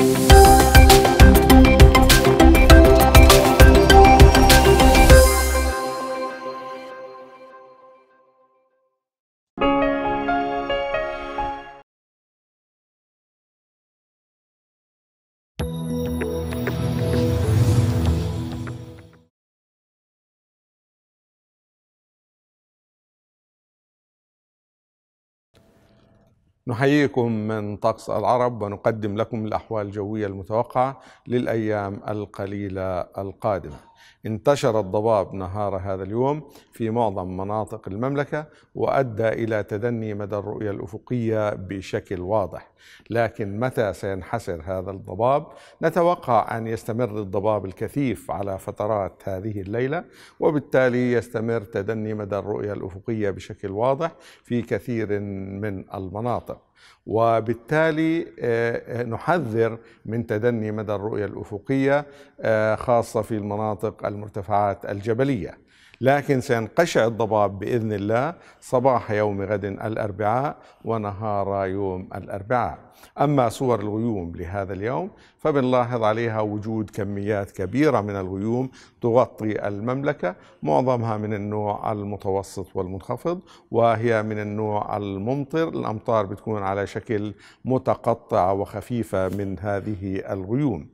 you نحييكم من طقس العرب ونقدم لكم الأحوال الجوية المتوقعة للأيام القليلة القادمة انتشر الضباب نهار هذا اليوم في معظم مناطق المملكة وأدى إلى تدني مدى الرؤية الأفقية بشكل واضح لكن متى سينحسر هذا الضباب؟ نتوقع أن يستمر الضباب الكثيف على فترات هذه الليلة وبالتالي يستمر تدني مدى الرؤية الأفقية بشكل واضح في كثير من المناطق المخاطب وبالتالي آه، آه، نحذر من تدني مدى الرؤية الأفقية آه، خاصة في المناطق المرتفعات الجبلية لكن سينقشع الضباب باذن الله صباح يوم غد الاربعاء ونهار يوم الاربعاء. اما صور الغيوم لهذا اليوم فبنلاحظ عليها وجود كميات كبيره من الغيوم تغطي المملكه، معظمها من النوع المتوسط والمنخفض وهي من النوع الممطر، الامطار بتكون على شكل متقطعه وخفيفه من هذه الغيوم.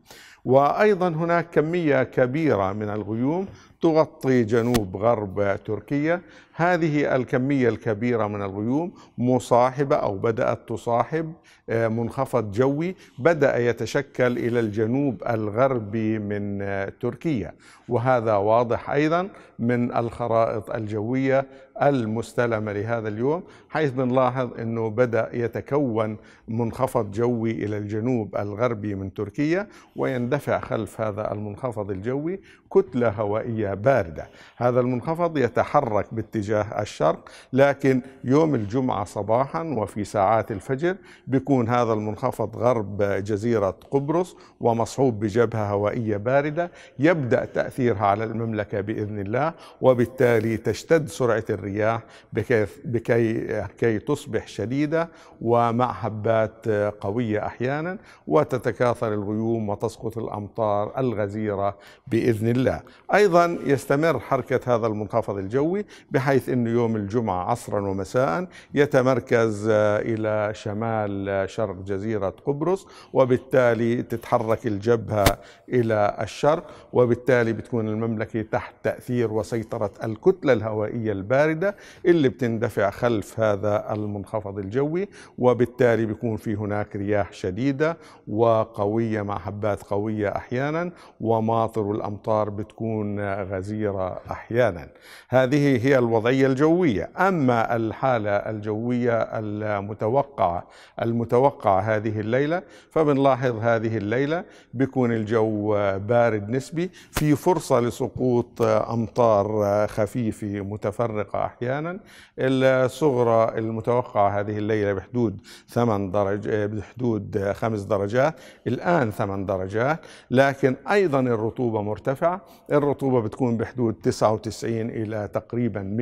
وايضا هناك كميه كبيره من الغيوم تغطي جنوب غرب تركيا هذه الكمية الكبيرة من الغيوم مصاحبة أو بدأت تصاحب آه، منخفض جوي بدأ يتشكل إلى الجنوب الغربي من آه، تركيا وهذا واضح أيضا من الخرائط الجوية المستلمة لهذا اليوم حيث بنلاحظ أنه بدأ يتكون منخفض جوي إلى الجنوب الغربي من تركيا ويندفع خلف هذا المنخفض الجوي كتلة هوائية باردة هذا المنخفض يتحرك باتجاه الشرق لكن يوم الجمعة صباحا وفي ساعات الفجر بيكون هذا المنخفض غرب جزيرة قبرص ومصحوب بجبهة هوائية باردة يبدأ تأثيرها على المملكة بإذن الله وبالتالي تشتد سرعة الرياح بكي, بكي كي تصبح شديدة ومع هبات قوية أحيانا وتتكاثر الغيوم وتسقط الأمطار الغزيرة بإذن الله أيضا يستمر حركة هذا المنخفض الجوي بحيث أنه يوم الجمعة عصرا ومساء يتمركز آه، إلى شمال آه، شرق جزيرة قبرص وبالتالي تتحرك الجبهة إلى الشرق وبالتالي بتكون المملكة تحت تأثير وسيطرة الكتلة الهوائية الباردة اللي بتندفع خلف هذا المنخفض الجوي وبالتالي بيكون في هناك رياح شديدة وقوية مع حبات قوية أحيانا وماطر والأمطار بتكون آه، غزيرة أحيانا هذه هي الوضعية الجوية أما الحالة الجوية المتوقعة المتوقعة هذه الليلة فبنلاحظ هذه الليلة بيكون الجو بارد نسبي في فرصة لسقوط أمطار خفيفة متفرقة أحيانا الصغرى المتوقعة هذه الليلة بحدود 8 درج بحدود 5 درجات الآن 8 درجات لكن أيضا الرطوبة مرتفعة الرطوبة بتكون بتكون بحدود 99 إلى تقريبا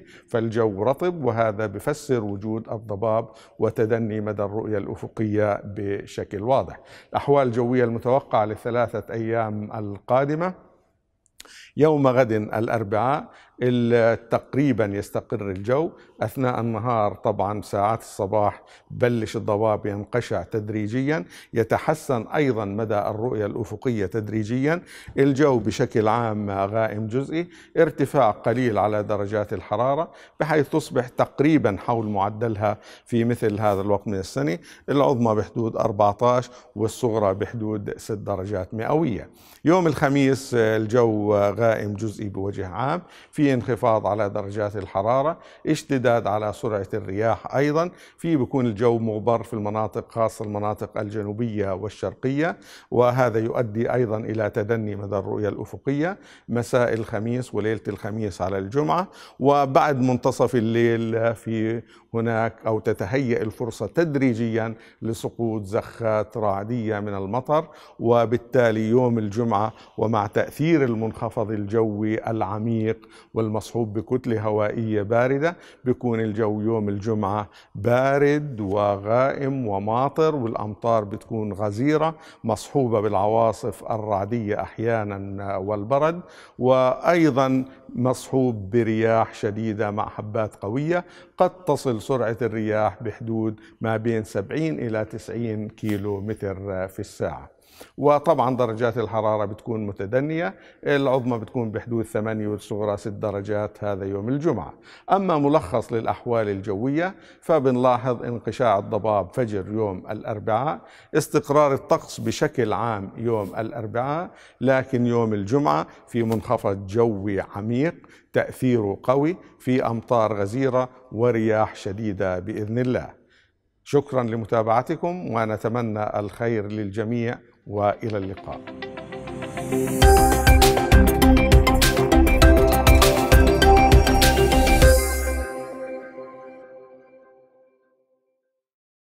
100% فالجو رطب وهذا بفسر وجود الضباب وتدني مدى الرؤية الأفقية بشكل واضح الأحوال الجوية المتوقعة لثلاثة أيام القادمة يوم غد الأربعاء تقريبا يستقر الجو أثناء النهار طبعا ساعات الصباح بلش الضباب ينقشع تدريجيا يتحسن أيضا مدى الرؤية الأفقية تدريجيا الجو بشكل عام غائم جزئي ارتفاع قليل على درجات الحرارة بحيث تصبح تقريبا حول معدلها في مثل هذا الوقت من السنة العظمى بحدود 14 والصغرى بحدود 6 درجات مئوية يوم الخميس الجو غائم جزئي بوجه عام في في انخفاض على درجات الحرارة اشتداد على سرعة الرياح أيضا في بكون الجو مغبر في المناطق خاصة المناطق الجنوبية والشرقية وهذا يؤدي أيضا إلى تدني مدى الرؤية الأفقية مساء الخميس وليلة الخميس على الجمعة وبعد منتصف الليل في هناك أو تتهيأ الفرصة تدريجيا لسقوط زخات رعدية من المطر وبالتالي يوم الجمعة ومع تأثير المنخفض الجوي العميق والمصحوب بكتلة هوائية باردة بيكون الجو يوم الجمعة بارد وغائم وماطر والأمطار بتكون غزيرة مصحوبة بالعواصف الرعدية أحيانا والبرد وأيضا مصحوب برياح شديدة مع حبات قوية قد تصل سرعة الرياح بحدود ما بين 70 إلى 90 كيلو متر في الساعة وطبعا درجات الحرارة بتكون متدنية العظمى بتكون بحدود 8 والصغرى 6 درجات هذا يوم الجمعة أما ملخص للأحوال الجوية فبنلاحظ انقشاع الضباب فجر يوم الأربعاء استقرار الطقس بشكل عام يوم الأربعاء لكن يوم الجمعة في منخفض جوي عميق تأثيره قوي في أمطار غزيرة ورياح شديدة بإذن الله شكرا لمتابعتكم ونتمنى الخير للجميع والى اللقاء. thank you